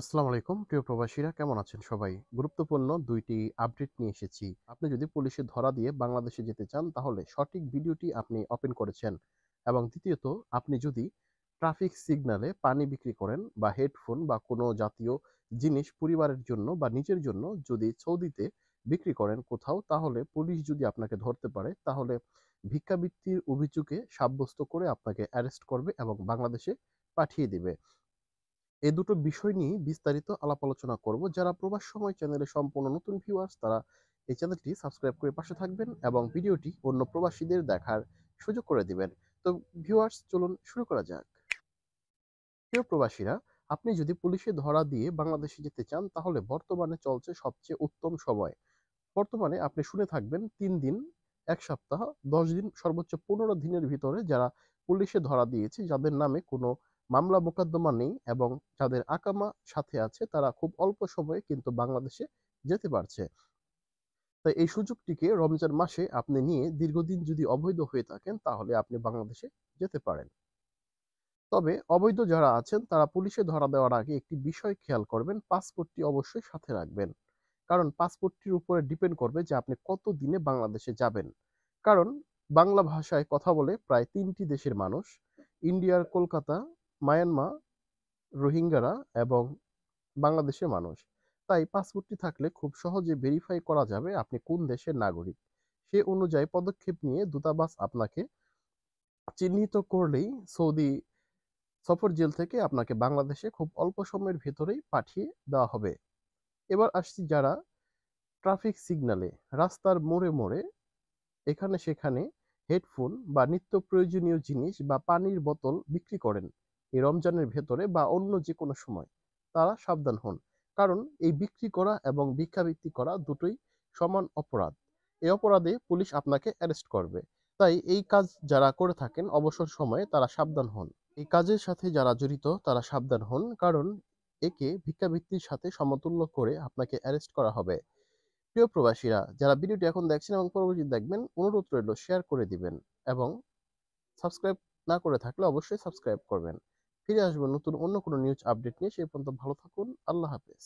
আসসালামু আলাইকুম প্রিয় প্রবাসীরা কেমন আছেন সবাই গুরুত্বপূর্ণ দুইটি আপডেট নিয়ে এসেছি আপনি যদি পুলিশে ধরা দিয়ে বাংলাদেশে যেতে চান তাহলে সঠিক ভিডিওটি আপনি ওপেন করেছেন এবং দ্বিতীয়ত আপনি যদি ট্রাফিক সিগনালে পানি বিক্রি করেন বা হেডফোন বা কোনো জাতীয় জিনিস পরিবারের জন্য বা নিজের জন্য যদি সৌদিতে বিক্রি করেন কোথাও তাহলে পুলিশ যদি আপনাকে ধরতে পারে তাহলে ভিক্ষাবৃত্তির অভিযোগে সাব্যস্ত করে আপনাকে অ্যারেস্ট করবে এবং বাংলাদেশে পাঠিয়ে দেবে এই দুটো বিষয় নিয়ে বিস্তারিত আলাপ আলোচনা করব যারা প্রবাস সময় চ্যানেলে সম্পূর্ণ নতুন ভিউয়ার্স তারা এই চ্যানেলটি সাবস্ক্রাইব করে পাশে থাকবেন এবং ভিডিওটি অন্য প্রবাসীদের দেখার সুযোগ করে দিবেন তো ভিউয়ার্স চলুন শুরু করা যাক প্রিয় প্রবাসীরা আপনি যদি পুলিশে ধরা দিয়ে বাংলাদেশে যেতে চান তাহলে বর্তমানে চলছে সবচেয়ে উত্তম সময় বর্তমানে আপনি শুনে থাকবেন তিন দিন এক সপ্তাহ দশ দিন সর্বোচ্চ পনেরো দিনের ভিতরে যারা পুলিশে ধরা দিয়েছে যাদের নামে কোনো মামলা মোকদ্দমা নেই এবং যাদের আকামা সাথে আছে তারা খুব অল্প সময়ে কিন্তু বাংলাদেশে যেতে পারছে তাই এই সুযোগটিকে রমজান মাসে আপনি নিয়ে দীর্ঘদিন যদি অবৈধ হয়ে থাকেন তাহলে আপনি বাংলাদেশে যেতে পারেন তবে অবৈধ যারা আছেন তারা পুলিশে ধরা দেওয়ার আগে একটি বিষয় খেয়াল করবেন পাসপোর্টটি অবশ্যই সাথে রাখবেন কারণ পাসপোর্টটির উপরে ডিপেন্ড করবে যে আপনি কত দিনে বাংলাদেশে যাবেন কারণ বাংলা ভাষায় কথা বলে প্রায় তিনটি দেশের মানুষ ইন্ডিয়ার কলকাতা মায়ানমা রোহিঙ্গারা এবং বাংলাদেশের মানুষ তাই পাসপোর্টটি থাকলে খুব সহজে ভেরিফাই করা যাবে আপনি কোন দেশের নাগরিক সে অনুযায়ী পদক্ষেপ নিয়ে দূতাবাস আপনাকে চিহ্নিত করলেই সৌদি সফর জেল থেকে আপনাকে বাংলাদেশে খুব অল্প সময়ের ভেতরেই পাঠিয়ে দেওয়া হবে এবার আসছি যারা ট্রাফিক সিগনালে রাস্তার মোড়ে মোড়ে এখানে সেখানে হেডফোন বা নিত্য প্রয়োজনীয় জিনিস বা পানির বোতল বিক্রি করেন এই রমজানের ভেতরে বা অন্য যে কোনো সময় তারা সাবধান হন কারণ এই বিক্রি করা এবং ভিক্ষাবৃত্তি করা দুটোই সমান অপরাধ এই অপরাধে পুলিশ আপনাকে অ্যারেস্ট করবে তাই এই কাজ যারা করে থাকেন অবসর সময়ে তারা সাবধান হন এই কাজের সাথে যারা জড়িত তারা সাবধান হন কারণ একে ভিক্ষাবৃত্তির সাথে সমতুল্য করে আপনাকে অ্যারেস্ট করা হবে প্রিয় প্রবাসীরা যারা ভিডিওটি এখন দেখছেন এবং পরবর্তী দেখবেন অনুরোধ রইল শেয়ার করে দিবেন এবং সাবস্ক্রাইব না করে থাকলে অবশ্যই সাবস্ক্রাইব করবেন ফিরে আসবো নতুন অন্য কোনো নিউজ আপডেট নিয়ে সেই পর্যন্ত ভালো থাকুন আল্লাহ হাফেজ